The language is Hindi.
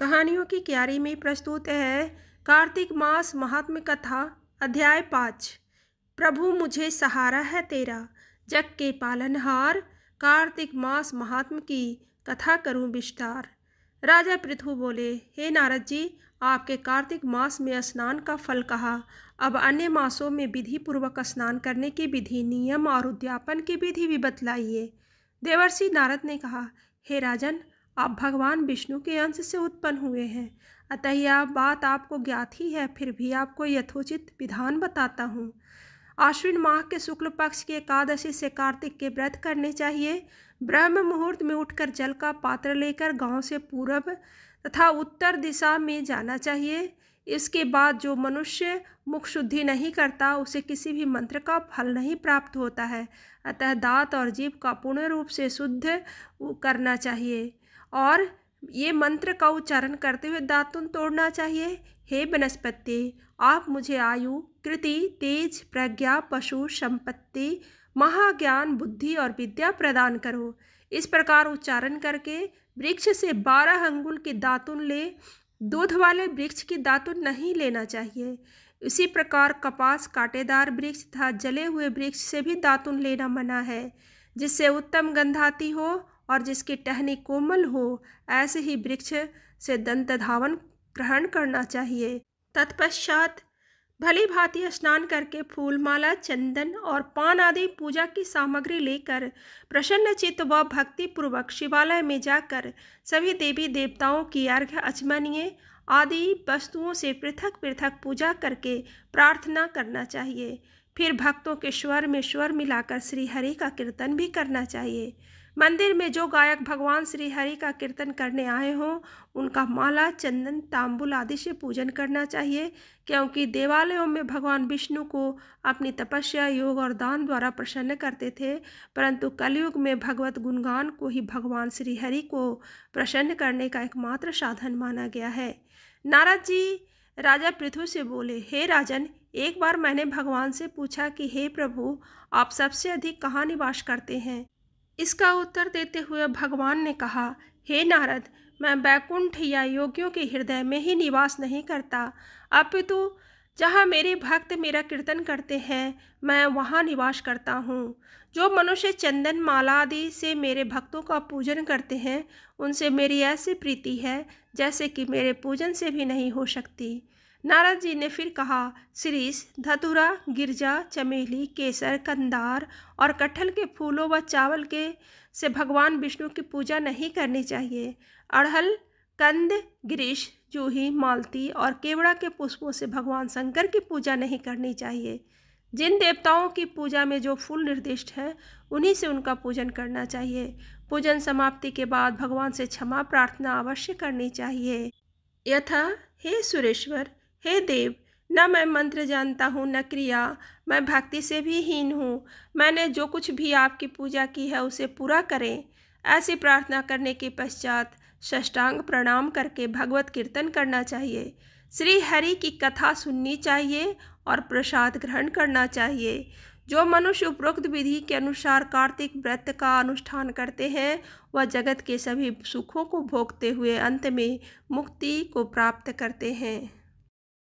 कहानियों की क्यारी में प्रस्तुत है कार्तिक मास महात्म कथा अध्याय पाँच प्रभु मुझे सहारा है तेरा जग के पालनहार कार्तिक मास महात्म की कथा करूं विस्तार राजा पृथु बोले हे नारद जी आपके कार्तिक मास में स्नान का फल कहा अब अन्य मासों में विधि पूर्वक स्नान करने की विधि नियम और उद्यापन की विधि भी बतलाइए देवर्षि नारद ने कहा हे राजन आप भगवान विष्णु के अंश से उत्पन्न हुए हैं अतः यह बात आपको ज्ञात ही है फिर भी आपको यथोचित विधान बताता हूँ आश्विन माह के शुक्ल पक्ष की एकादशी से कार्तिक के व्रत करने चाहिए ब्रह्म मुहूर्त में उठकर जल का पात्र लेकर गांव से पूर्व तथा उत्तर दिशा में जाना चाहिए इसके बाद जो मनुष्य मुख शुद्धि नहीं करता उसे किसी भी मंत्र का फल नहीं प्राप्त होता है अतः दांत और जीव का पूर्ण रूप से शुद्ध करना चाहिए और ये मंत्र का उच्चारण करते हुए दातुन तोड़ना चाहिए हे वनस्पति आप मुझे आयु कृति तेज प्रज्ञा पशु संपत्ति महाज्ञान बुद्धि और विद्या प्रदान करो इस प्रकार उच्चारण करके वृक्ष से बारह अंगुल के दातुन ले दूध वाले वृक्ष की दातुन नहीं लेना चाहिए इसी प्रकार कपास काटेदार वृक्ष तथा जले हुए वृक्ष से भी दातुन लेना मना है जिससे उत्तम गंधाती हो और जिसकी टहनी कोमल हो ऐसे ही वृक्ष से दंत धावन ग्रहण करना चाहिए तत्पश्चात भली भांति स्नान करके फूलमाला चंदन और पान आदि पूजा की सामग्री लेकर प्रसन्न चित्त व भक्तिपूर्वक शिवालय में जाकर सभी देवी देवताओं की अर्घ्य अचमनीय आदि वस्तुओं से पृथक पृथक पूजा करके प्रार्थना करना चाहिए फिर भक्तों के स्वर में स्वर मिलाकर श्री हरि का कीर्तन भी करना चाहिए मंदिर में जो गायक भगवान श्री हरि का कीर्तन करने आए हों उनका माला चंदन तांबुल आदि से पूजन करना चाहिए क्योंकि देवालयों में भगवान विष्णु को अपनी तपस्या योग और दान द्वारा प्रसन्न करते थे परंतु कलयुग में भगवत गुणगान को ही भगवान श्री हरि को प्रसन्न करने का एकमात्र साधन माना गया है नारद जी राजा पृथु से बोले हे राजन एक बार मैंने भगवान से पूछा कि हे प्रभु आप सबसे अधिक कहाँ निवास करते हैं इसका उत्तर देते हुए भगवान ने कहा हे नारद मैं वैकुंठ या योगियों के हृदय में ही निवास नहीं करता अपितु तो जहाँ मेरे भक्त मेरा कीर्तन करते हैं मैं वहाँ निवास करता हूँ जो मनुष्य चंदन माला आदि से मेरे भक्तों का पूजन करते हैं उनसे मेरी ऐसी प्रीति है जैसे कि मेरे पूजन से भी नहीं हो सकती नारद जी ने फिर कहा श्रीश धतुरा गिरजा चमेली केसर कंदार और कटहल के फूलों व चावल के से भगवान विष्णु की पूजा नहीं करनी चाहिए अड़हल कंद गिरीश जूही मालती और केवड़ा के पुष्पों से भगवान शंकर की पूजा नहीं करनी चाहिए जिन देवताओं की पूजा में जो फूल निर्दिष्ट है उन्हीं से उनका पूजन करना चाहिए पूजन समाप्ति के बाद भगवान से क्षमा प्रार्थना अवश्य करनी चाहिए यथा हे सुरेश्वर हे देव न मैं मंत्र जानता हूँ न क्रिया मैं भक्ति से भी हीन हूँ मैंने जो कुछ भी आपकी पूजा की है उसे पूरा करें ऐसी प्रार्थना करने के पश्चात षष्टांग प्रणाम करके भगवत कीर्तन करना चाहिए श्री हरि की कथा सुननी चाहिए और प्रसाद ग्रहण करना चाहिए जो मनुष्य उपरोक्त विधि के अनुसार कार्तिक व्रत का अनुष्ठान करते हैं वह जगत के सभी सुखों को भोगते हुए अंत में मुक्ति को प्राप्त करते हैं